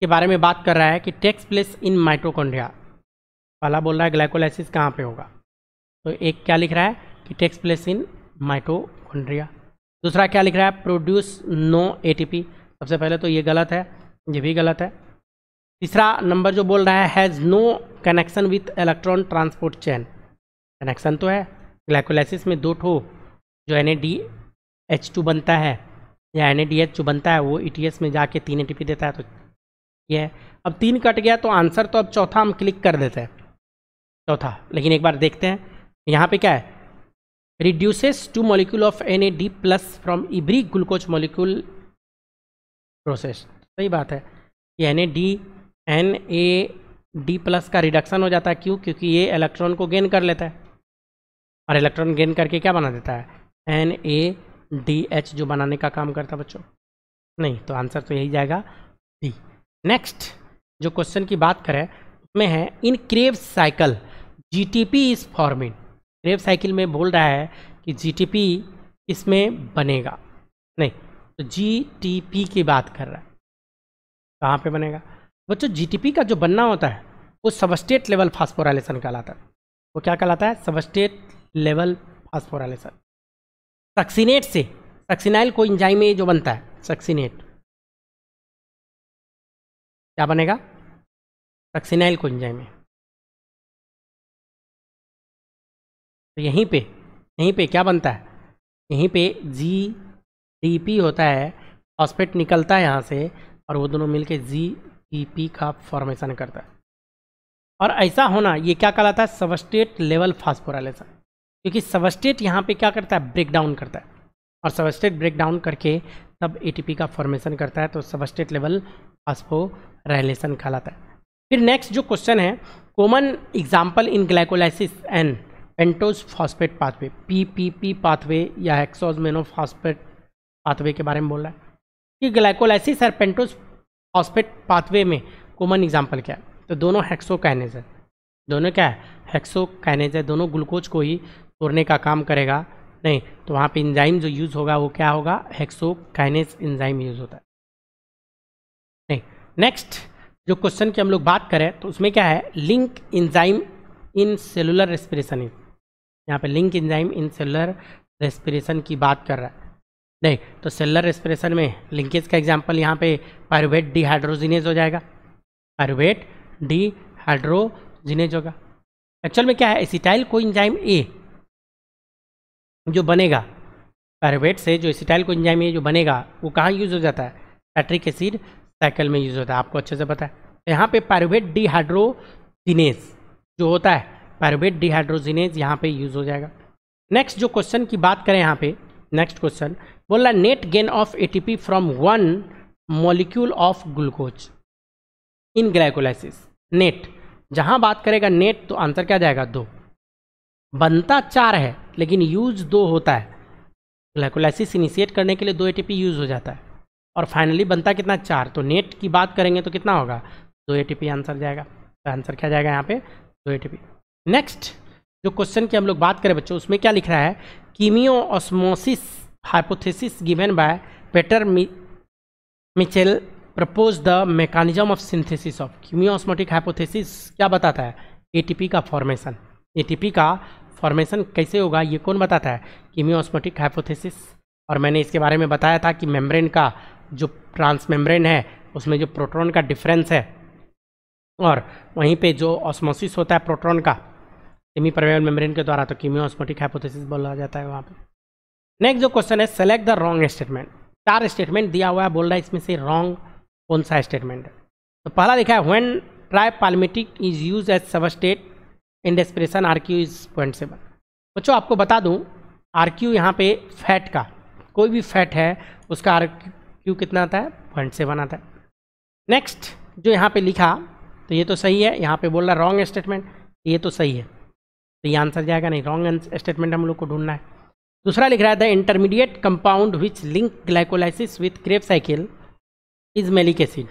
S1: के बारे में बात कर रहा है कि टेक्स प्लेस इन माइट्रोकोन्ड्रिया पहला बोल रहा है ग्लाइकोलाइसिस कहाँ पे होगा तो एक क्या लिख रहा है कि टेक्स प्लेस इन माइटोकॉन्ड्रिया दूसरा क्या लिख रहा है प्रोड्यूस नो एटीपी सबसे पहले तो ये गलत है ये भी गलत है तीसरा नंबर जो बोल रहा है has no connection with electron transport chain connection तो है ग्लाइकोलाइसिस में दो ठो जो एन एच बनता है या एन जो बनता है वो ई e में जाके तीन ए देता है तो ये है अब तीन कट गया तो आंसर तो अब चौथा हम क्लिक कर देते हैं चौथा लेकिन एक बार देखते हैं यहाँ पे क्या है reduces two molecule of NAD plus from every glucose molecule process सही बात है कि N A D N A D plus का रिडक्शन हो जाता है क्यों क्योंकि ये इलेक्ट्रॉन को गेन कर लेता है और इलेक्ट्रॉन गेन करके क्या बना देता है एन ए डी एच जो बनाने का काम करता है बच्चों नहीं तो आंसर तो यही जाएगा डी नेक्स्ट जो क्वेश्चन की बात करें उसमें है in Krebs cycle G T P is forming Krebs cycle में बोल रहा है कि जीटीपी इसमें बनेगा नहीं तो जीटीपी की बात कर रहा है कहाँ पे बनेगा बच्चों जीटीपी का जो बनना होता है वो सबस्टेट लेवल फास्फोरालेशन कहलाता है वो क्या कहलाता है सबस्टेट लेवल फास्फोरालेशन सक्सीनेट से सक्सीनाइल को इंजाइम में जो बनता है सक्सीनेट क्या
S2: बनेगा सक्सीनाइल को इंजाइम में
S1: तो यहीं पे यहीं पे क्या बनता है यहीं पे जी डी पी होता है फॉस्फेट निकलता है यहाँ से और वो दोनों मिलके जी टी पी का फॉर्मेशन करता है और ऐसा होना ये क्या कहलाता है सबस्टेट लेवल फास्फोराइलेशन क्योंकि सबस्टेट यहाँ पे क्या करता है ब्रेक डाउन करता है और सबस्टेट ब्रेक डाउन करके तब पी का फॉर्मेशन करता है तो सबस्टेट लेवल फास्फोराइलेशन कहलाता है फिर नेक्स्ट जो क्वेश्चन है common example in glycolysis an pentose phosphate pathway P P P pathway या हेक्सोजमेनो फॉस्फेट पाथवे के बारे में बोल रहा है कि ग्लाइकोलाइसिस और पेंटोज फॉस्फेट पाथवे में कॉमन एग्जाम्पल क्या है तो दोनों हेक्सो कैनेज है दोनों क्या है हेक्सो कैनेज है दोनों ग्लूकोज को ही तोड़ने का काम करेगा नहीं तो वहाँ पे इंजाइम जो यूज़ होगा वो क्या होगा हेक्सो काइनेज इंजाइम यूज़ होता है नहीं नेक्स्ट जो क्वेश्चन की हम लोग बात करें तो उसमें क्या है link enzyme in cellular respiration यहाँ पे link enzyme in cellular respiration की बात कर रहा है नहीं तो सेलर रेस्पिरेशन में लिंकेज का एग्जाम्पल यहाँ पे पायरुवेट डिहाइड्रोजिनेज हो जाएगा पायरुवेट डिहाइड्रोजिनेज होगा एक्चुअल में क्या है एसिटाइल को इंजाइम ए जो बनेगा पायरुवेट से जो एसिटाइल को इंजाइम ए जो बनेगा वो कहाँ यूज़ हो जाता है पैट्रिक एसिड साइकिल में यूज़ होता है आपको अच्छे से पता है तो यहाँ पे पायरुवेट डिहाइड्रोजिनेज जो होता है पैरोबेट डिहाइड्रोजिनेज यहाँ पे यूज़ हो जाएगा नेक्स्ट जो क्वेश्चन की बात करें यहाँ पे नेक्स्ट क्वेश्चन बोल है net gain of ATP from one molecule of glucose in glycolysis net जहाँ बात करेगा नेट तो आंसर क्या जाएगा दो बनता चार है लेकिन यूज दो होता है ग्लाइकोलाइसिस इनिशिएट करने के लिए दो पी यूज हो जाता है और फाइनली बनता कितना चार तो नेट की बात करेंगे तो कितना होगा दो पी आंसर जाएगा तो आंसर क्या जाएगा यहाँ पे दो ए टी पी नेक्स्ट जो क्वेश्चन की हम लोग बात करें बच्चों उसमें क्या लिख रहा है chemiosmosis hypothesis given by Peter Mitchell propose the mechanism of synthesis of chemiosmotic hypothesis क्या बताता है एटीपी का फॉर्मेशन एटीपी का फॉर्मेशन कैसे होगा ये कौन बताता है कीमियो ऑस्मोटिक हाइपोथेसिस और मैंने इसके बारे में बताया था कि मेम्ब्रेन का जो ट्रांसमेम्ब्रेन है उसमें जो प्रोटॉन का डिफरेंस है और वहीं पे जो ऑस्मोसिस होता है प्रोटॉन का किमी परमेबल मेम्ब्रेन के द्वारा तो कीमियोस्मोटिक हाइपोथेसिस बोला जाता है वहाँ पे नेक्स्ट जो क्वेश्चन है सेलेक्ट द रॉन्ग स्टेटमेंट चार स्टेटमेंट दिया हुआ है बोल रहा है इसमें से रॉन्ग कौन सा स्टेटमेंट है तो पहला लिखा है when tri palmitic is use as substrate in respiration R Q is point seven बच्चों आपको बता दूँ आर क्यू यहाँ पे फैट का कोई भी फैट है उसका आर क्यू कितना आता है पॉइंट सेवन आता है नेक्स्ट जो यहाँ पे लिखा तो ये तो सही है यहाँ पे बोल रहा है रॉन्ग स्टेटमेंट ये तो सही है तो ये आंसर जाएगा नहीं रॉन्ग स्टेटमेंट हम लोग को ढूंढना है दूसरा लिख रहा है the intermediate compound which link glycolysis with Krebs cycle is malic acid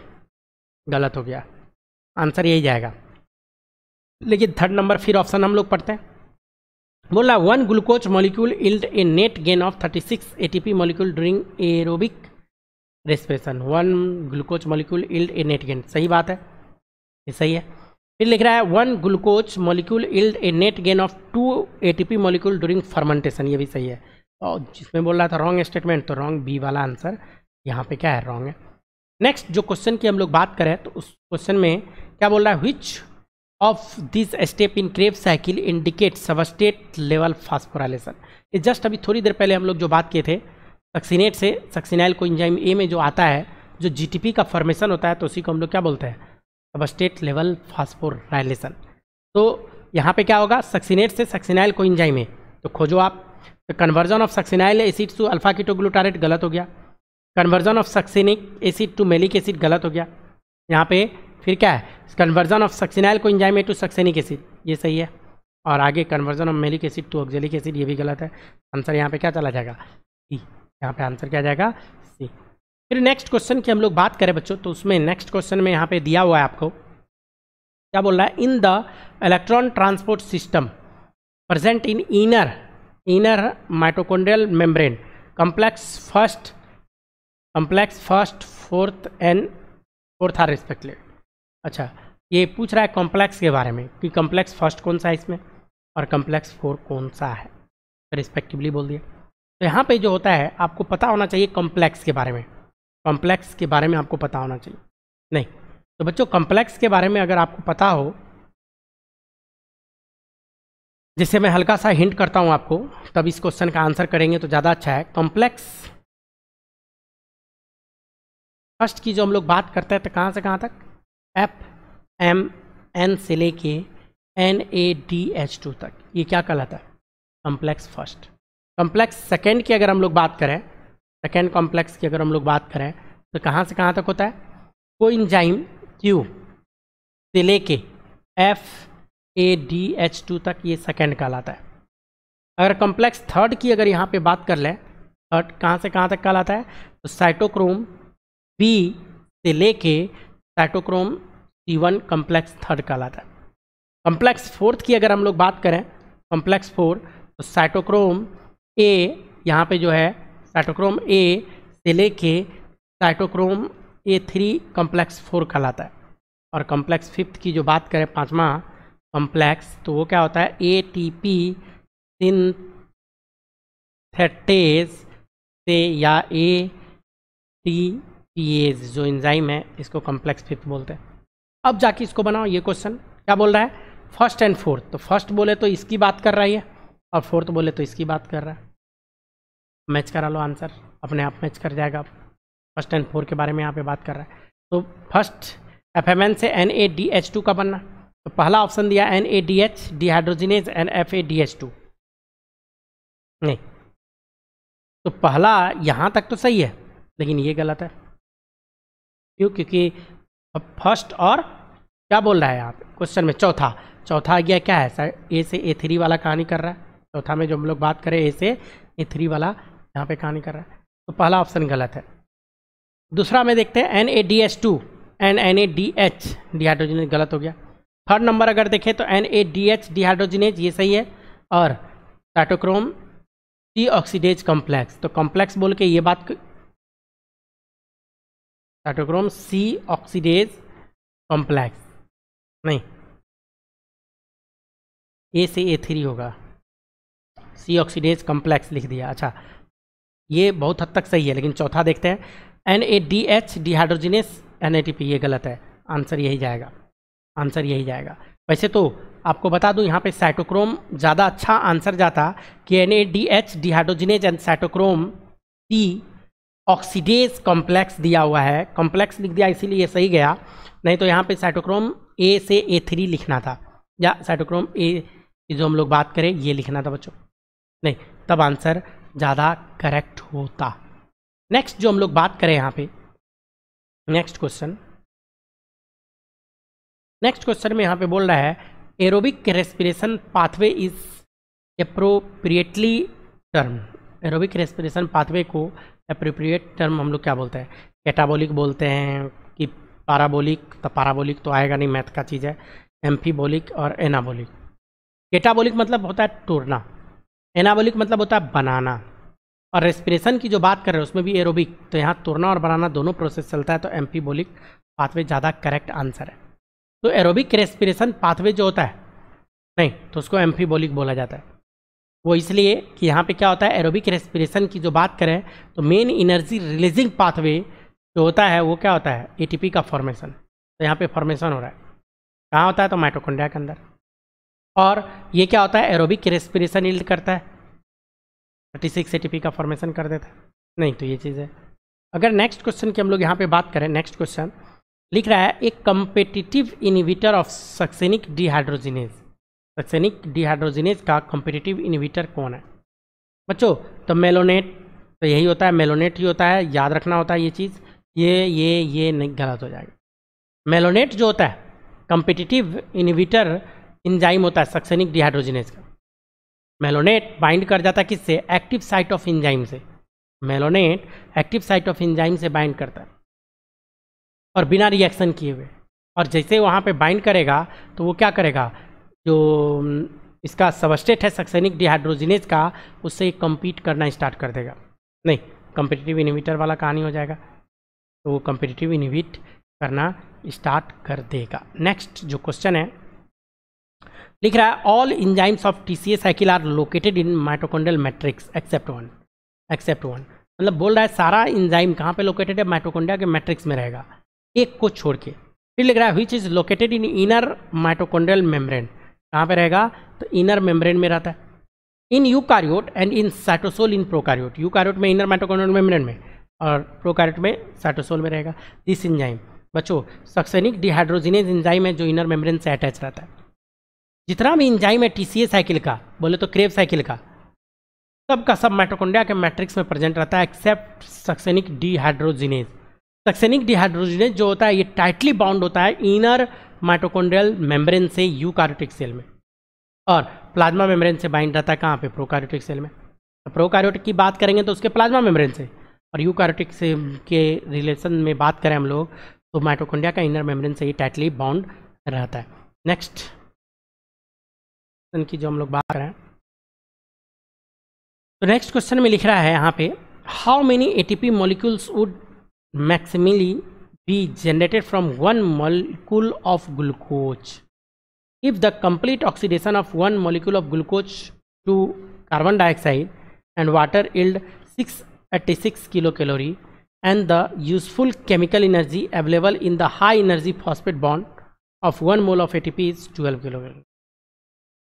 S1: गलत हो गया आंसर यही जाएगा लेकिन थर्ड नंबर फिर ऑप्शन हम लोग पढ़ते हैं बोला one glucose molecule yield a net gain of 36 ATP molecule during aerobic respiration one glucose molecule yield a net gain सही बात है ये सही है फिर लिख रहा है one glucose molecule yield a net gain of two ATP molecule during fermentation ये भी सही है और जिसमें बोल रहा था रॉन्ग स्टेटमेंट तो रॉन्ग बी वाला आंसर यहाँ पे क्या है रॉन्ग है नेक्स्ट जो क्वेश्चन की हम लोग बात करें तो उस क्वेश्चन में क्या बोल रहा है which of this step in Krebs cycle indicate substrate level phosphorylation ये जस्ट अभी थोड़ी देर पहले हम लोग जो बात किए थे सक्सीनेट से सक्सीनाइल को इंजाइम ए में जो आता है जो जी का फॉर्मेशन होता है तो उसी को हम लोग क्या बोलते हैं अब स्टेट लेवल फास्फोराइलेशन तो यहाँ पे क्या होगा सक्सीनेट से सक्सीनाइल को इंजाइम है तो खोजो आप तो conversion of succinyl acid to alpha ketoglutarate गलत हो गया conversion of succinic acid to malic acid गलत हो गया यहाँ पे फिर क्या है conversion of succinyl coenzyme to succinic acid ये सही है और आगे conversion of malic acid to oxalic acid ये भी गलत है आंसर यहाँ पे क्या चला जाएगा ई e। यहाँ पे आंसर क्या जाएगा फिर नेक्स्ट क्वेश्चन की हम लोग बात करें बच्चों तो उसमें नेक्स्ट क्वेश्चन में यहाँ पे दिया हुआ है आपको क्या बोल रहा है in the electron transport system present in inner inner mitochondrial membrane complex first complex first fourth and fourth are respectively अच्छा ये पूछ रहा है कॉम्प्लेक्स के बारे में कि कॉम्प्लेक्स फर्स्ट कौन सा है इसमें और कॉम्प्लेक्स फोर कौन सा है रिस्पेक्टिवली बोल दिया तो यहाँ पे जो होता है आपको पता होना चाहिए कॉम्प्लेक्स के बारे में कॉम्प्लेक्स के बारे में आपको पता होना चाहिए नहीं तो बच्चों कॉम्प्लेक्स के बारे में अगर आपको पता हो जिसे मैं हल्का सा हिंट करता हूं आपको तब इस क्वेश्चन का आंसर करेंगे तो ज़्यादा अच्छा है कॉम्प्लेक्स फर्स्ट की जो हम लोग बात करते हैं तो कहाँ से कहाँ तक एफ एम एन से लेके N A D H two तक ये क्या कहलाता है कॉम्प्लेक्स फर्स्ट कॉम्प्लेक्स सेकेंड की अगर हम लोग बात करें सेकेंड कॉम्प्लेक्स की अगर हम लोग बात करें तो कहाँ से कहाँ तक होता है को इंजाइम क्यू से लेके F A D H two तक ये सेकेंड कहलाता है अगर कॉम्प्लेक्स थर्ड की अगर यहाँ पे बात कर लें थर्ड कहाँ से कहाँ तक कहलाता है तो साइटोक्रोम बी से लेके cytochrome C one complex third कहलाता है कॉम्प्लेक्स फोर्थ की अगर हम लोग बात करें कॉम्प्लेक्स फोर तो साइटोक्रोम ए यहाँ पे जो है साइटोक्रोम ए से लेके cytochrome A three complex four कहलाता है और कम्प्लेक्स फिफ्थ की जो बात करें पाँचवा कम्प्लेक्स तो वो क्या होता है ए टी पी सिंथेटेज से या ए टी पी एज जो इंजाइम है इसको कम्प्लेक्स फिफ्थ बोलते हैं अब जाके इसको बनाओ ये क्वेश्चन क्या बोल रहा है फर्स्ट एंड फोर्थ तो फर्स्ट बोले तो इसकी बात कर रहा है और फोर्थ बोले तो इसकी बात कर रहा है मैच करा लो आंसर अपने आप मैच कर जाएगा फर्स्ट एंड फोर के बारे में यहाँ पे बात कर रहा है तो फर्स्ट एफ एम एन से N A D H two का बनना तो पहला ऑप्शन दिया N A D H dehydrogenase N F A D H two नहीं तो पहला यहाँ तक तो सही है लेकिन ये गलत है क्यों क्योंकि फर्स्ट और क्या बोल रहा है यहाँ क्वेश्चन में चौथा चौथा आ गया क्या है सर ए से ए थ्री वाला कहानी कर रहा है चौथा में जो हम लोग बात करें ए से ए थ्री वाला यहाँ पे कहानी कर रहा है तो पहला ऑप्शन गलत है दूसरा में देखते हैं N A D H two N N A D H dehydrogenase गलत हो गया थर्ड नंबर अगर देखें तो N A D H dehydrogenase ये सही है और साइटोक्रोम टी ऑक्सीडेज कॉम्प्लेक्स तो कॉम्प्लेक्स बोल के ये बात साइटोक्रोम सी ऑक्सीडेज
S2: कॉम्प्लेक्स नहीं ए से ए थ्री होगा
S1: सी ऑक्सीडेज कॉम्प्लेक्स लिख दिया अच्छा ये बहुत हद तक सही है लेकिन चौथा देखते हैं N A D H dehydrogenase N A T P ये गलत है आंसर यही जाएगा आंसर यही जाएगा वैसे तो आपको बता दूं यहाँ पे साइटोक्रोम ज़्यादा अच्छा आंसर जाता कि N A D H dehydrogenase and cytochrome T oxidase complex दिया हुआ है कॉम्प्लेक्स लिख दिया इसीलिए ये सही गया नहीं तो यहाँ पे साइटोक्रोम ए से ए थ्री लिखना था या साइटोक्रोम ए की जो हम लोग बात करें ये लिखना था बच्चों नहीं तब आंसर ज़्यादा करेक्ट होता नेक्स्ट जो हम लोग बात करें यहाँ पे नेक्स्ट क्वेश्चन नेक्स्ट क्वेश्चन में यहाँ पे बोल रहा है aerobic respiration pathway is appropriately term aerobic respiration pathway को अप्रोप्रिएट टर्म हम लोग क्या बोलते हैं कैटाबोलिक बोलते हैं कि पाराबोलिक तो पाराबोलिक तो आएगा नहीं मैथ का चीज़ है एम्फीबोलिक और एनाबोलिक कैटाबोलिक मतलब होता है टूरना एनाबोलिक मतलब होता है बनाना और रेस्पिरेशन की जो बात कर रहे हैं उसमें भी एरोबिक तो यहाँ तुरना और बनाना दोनों प्रोसेस चलता है तो एम्फीबोलिक पाथवे ज़्यादा करेक्ट आंसर है तो एरोबिक रेस्पिरेशन पाथवे जो होता है नहीं तो उसको एम्फीबोलिक बोला जाता है वो इसलिए कि यहाँ पे क्या होता है एरोबिक रेस्पिरेशन की जो बात करें तो मेन इनर्जी रिलीजिंग पाथवे जो होता है वो क्या होता है एटीपी का फॉर्मेशन तो यहाँ पे फॉर्मेशन हो रहा है कहाँ होता है तो माइटोकॉन्ड्रिया के अंदर और ये क्या होता है एरोबिक रेस्पिरेशन इल्ड करता है थर्टी सिक्स ए का फॉर्मेशन कर देता है नहीं तो ये चीज़ है अगर नेक्स्ट क्वेश्चन की हम लोग यहाँ पे बात करें नेक्स्ट क्वेश्चन लिख रहा है एक competitive inhibitor of succinic dehydrogenase succinic dehydrogenase का कम्पिटिटिव इनिविटर कौन है बच्चों तो मेलोनेट तो यही होता है मेलोनेट ही होता है याद रखना होता है ये चीज़ ये ये ये नहीं गलत हो जाएगा मेलोनेट जो होता है कम्पिटिटिव इनिविटर इंजाइम होता है सक्सेनिक डिहाइड्रोजिनेज का मेलोनेट बाइंड कर जाता है किससे एक्टिव साइट ऑफ इंजाइम से malonate active site of enzyme से बाइंड करता है और बिना रिएक्शन किए हुए और जैसे वहाँ पे बाइंड करेगा तो वो क्या करेगा जो इसका सबस्टेट है सक्सेनिक डिहाइड्रोजिनेज का उससे कम्पीट करना स्टार्ट कर देगा नहीं कम्पिटिटिव इनिविटर वाला कहानी हो जाएगा तो वो कम्पिटिटिव इनिविट करना स्टार्ट कर देगा नेक्स्ट जो क्वेश्चन है लिख रहा है all enzymes of T C A cycle are located in mitochondrial matrix except one except one मतलब बोल रहा है सारा इंजाइम कहाँ पे लोकेटेड है माइट्रोकोंडिया के मैट्रिक्स में रहेगा एक को छोड़ के फिर लिख रहा है which is located in inner mitochondrial membrane कहाँ पे रहेगा तो इनर मेम्ब्रेन में रहता है in eukaryote and in cytosol in prokaryote eukaryote में इनर माइट्रोकोंडल मेम्ब्रेन में और प्रोकारियोट में साइटोसोल में रहेगा दिस इंजाइम बच्चों सक्सेनिक डिहाइड्रोजिनेज इंजाइम है जो इनर मेम्ब्रेन से अटैच रहता है जितना भी इंजाइम है टी साइकिल का बोले तो क्रेब साइकिल का सब का सब माइटोकोन्ड्रिया के मैट्रिक्स में प्रेजेंट रहता है except succinic dehydrogenase succinic dehydrogenase जो होता है ये टाइटली बाउंड होता है इनर माइटोकोन्ड्रियल मेम्ब्रेन से यू कार्योटिक सेल में और प्लाज्मा मेम्ब्रेन से बाइंड रहता है कहाँ पे प्रोकारोटिक सेल में तो प्रोकार्योटिक की बात करेंगे तो उसके प्लाज्मा मेम्ब्रेन से और यू कार्योटिक से के रिलेशन में बात करें हम लोग तो माइटोकोन्ड्रिया का इनर मेम्ब्रेन से ही टाइटली बाउंड रहता है नेक्स्ट क्वेश्चन की जो हम लोग बात कर रहे हैं तो नेक्स्ट क्वेश्चन में लिख रहा है यहाँ पे how many ATP molecules would maximally be generated from one molecule of glucose if the complete oxidation of one molecule of glucose to carbon dioxide and water yield six six kilo calorie and the useful chemical energy available in the high energy phosphate bond of one mole of ATP is 12 kilo calorie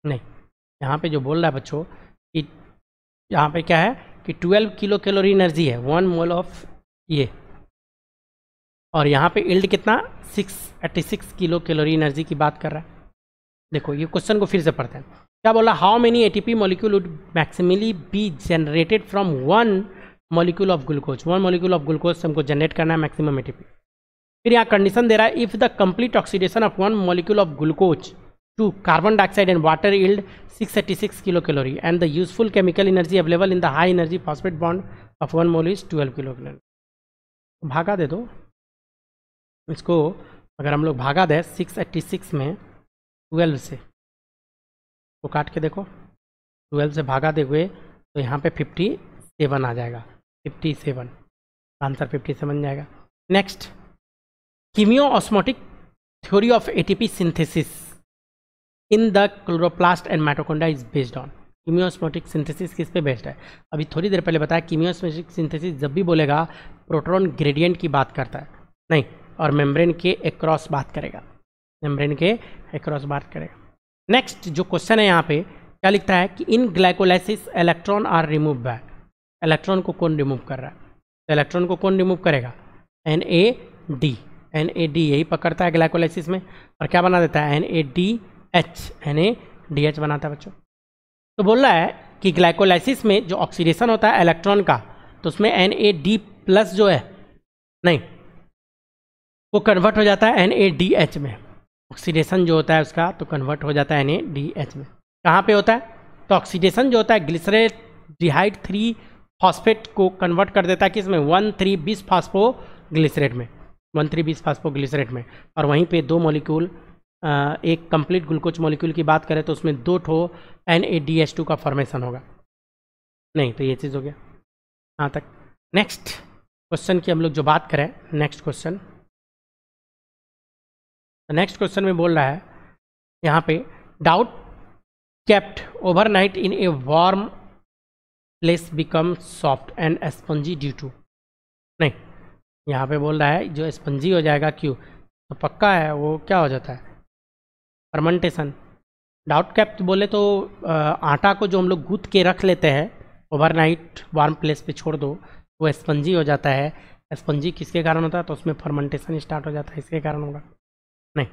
S1: नहीं यहाँ पे जो बोल रहा है बच्चों कि यहाँ पे क्या है कि 12 किलो कैलोरी एनर्जी है वन मोल ऑफ ये और यहाँ पे इल्ड कितना six eighty six kilo calorie energy की बात कर रहा है देखो ये क्वेश्चन को फिर से पढ़ते हैं क्या बोला how many A P molecule would maximally be generated from one molecule of glucose one molecule of glucose हमको जनरेट करना है मैक्सिमम पी फिर यहाँ कंडीशन दे रहा है if the complete oxidation of one molecule of glucose to carbon dioxide and water yield six kilo calorie and the useful chemical energy available in the high energy phosphate bond of one mole is twelve kilo calorie भागा दे दो इसको अगर हम लोग भागा दें six eighty six में 12 से तो काट के देखो ट्वेल्व से भागा दे हुए तो यहाँ पे फिफ्टी सेवन आ जाएगा fifty seven answer fifty seven जाएगा next chemiosmotic theory of A synthesis in the chloroplast and mitochondria is based on chemiosmotic synthesis किस पे बेस्ड है अभी थोड़ी देर पहले बताया कीमियोस्मोटिक सिंथेसिस जब भी बोलेगा प्रोटोन ग्रेडियंट की बात करता है नहीं और मेम्ब्रेन के एक्रॉस बात करेगा मेम्ब्रेन के एक्रॉस बात करेगा नेक्स्ट जो क्वेश्चन है यहाँ पे क्या लिखता है कि in glycolysis electron are remove by electron को कौन रिमूव कर रहा है तो इलेक्ट्रॉन को कौन रिमूव करेगा N A D N A D यही पकड़ता है ग्लाइकोलाइसिस में और क्या बना देता है एन ए डी एच यानी डी एच बनाता है बच्चों तो बोल रहा है कि ग्लाइकोलाइसिस में जो ऑक्सीडेशन होता है इलेक्ट्रॉन का तो उसमें एन ए डी प्लस जो है नहीं वो कन्वर्ट हो जाता है एन ए डी एच में ऑक्सीडेशन जो होता है उसका तो कन्वर्ट हो जाता है एन ए डी एच में कहाँ पे होता है तो ऑक्सीडेशन जो होता है ग्लिसरेट डिहाइड थ्री फॉस्फेट को कन्वर्ट कर देता है कि इसमें one three bis phospho glycerate में one three bis phospho glycerate में और वहीं पे दो मॉलिक्यूल एक कंप्लीट ग्लूकोज मॉलिक्यूल की बात करें तो उसमें दो ठो N A D S two का फॉर्मेशन होगा नहीं तो ये चीज़ हो गया हाँ तक नेक्स्ट क्वेश्चन की हम लोग जो बात करें नेक्स्ट क्वेश्चन नेक्स्ट क्वेश्चन में बोल रहा है यहाँ पे doubt overnight in a warm place become soft and spongy due to नहीं यहाँ पे बोल रहा है जो स्पंजी हो जाएगा क्यों तो पक्का है वो क्या हो जाता है फर्मेंटेशन डाउट कैप बोले तो आटा को जो हम लोग गूद के रख लेते हैं ओवरनाइट वार्म प्लेस पे छोड़ दो वो स्पंजी हो जाता है स्पंजी किसके कारण होता है तो उसमें फर्मेंटेशन स्टार्ट हो जाता है इसके कारण होगा नहीं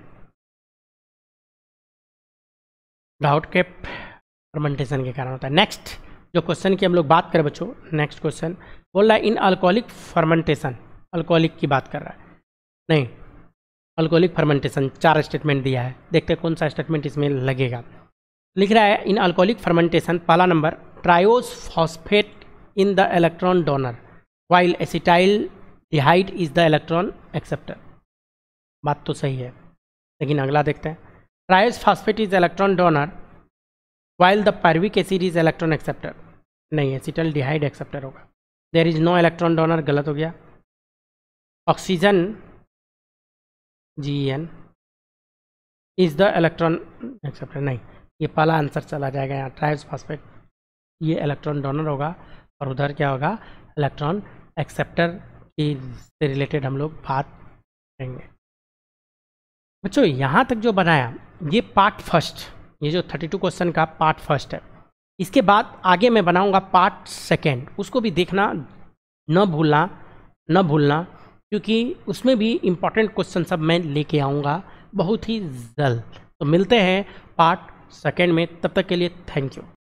S1: डाउट कैप फर्मेंटेशन के कारण होता है नेक्स्ट जो क्वेश्चन की हम लोग बात करें बच्चों नेक्स्ट क्वेश्चन बोल रहा है इन अल्कोहलिक फर्मेंटेशन अल्कोहलिक की बात कर रहा है नहीं अल्कोहलिक फर्मेंटेशन चार स्टेटमेंट दिया है देखते हैं कौन सा स्टेटमेंट इसमें लगेगा लिख रहा है इन अल्कोहलिक फर्मेंटेशन पहला number triose phosphate in the electron donor while acetyl dehyde is the electron acceptor बात तो सही है लेकिन अगला देखते हैं triose phosphate is electron donor while the pyruvic acid is electron acceptor नहीं एसिटाइल डिहाइड एक्सेप्टर होगा there is no electron donor गलत हो गया oxygen G N is the electron accept नहीं ये पहला आंसर चला जाएगा यहाँ ट्राइव्स फॉस्फेट ये इलेक्ट्रॉन डोनर होगा और उधर क्या होगा इलेक्ट्रॉन एक्सेप्टर की से रिलेटेड हम लोग बात करेंगे बच्चों यहाँ तक जो बनाया ये पार्ट फर्स्ट ये जो 32 क्वेश्चन का पार्ट फर्स्ट है इसके बाद आगे मैं बनाऊंगा पार्ट सेकेंड उसको भी देखना न भूलना न भूलना क्योंकि उसमें भी इम्पॉर्टेंट क्वेश्चन सब मैं लेके आऊँगा बहुत ही जल्द तो मिलते हैं पार्ट सेकेंड में तब तक के लिए थैंक यू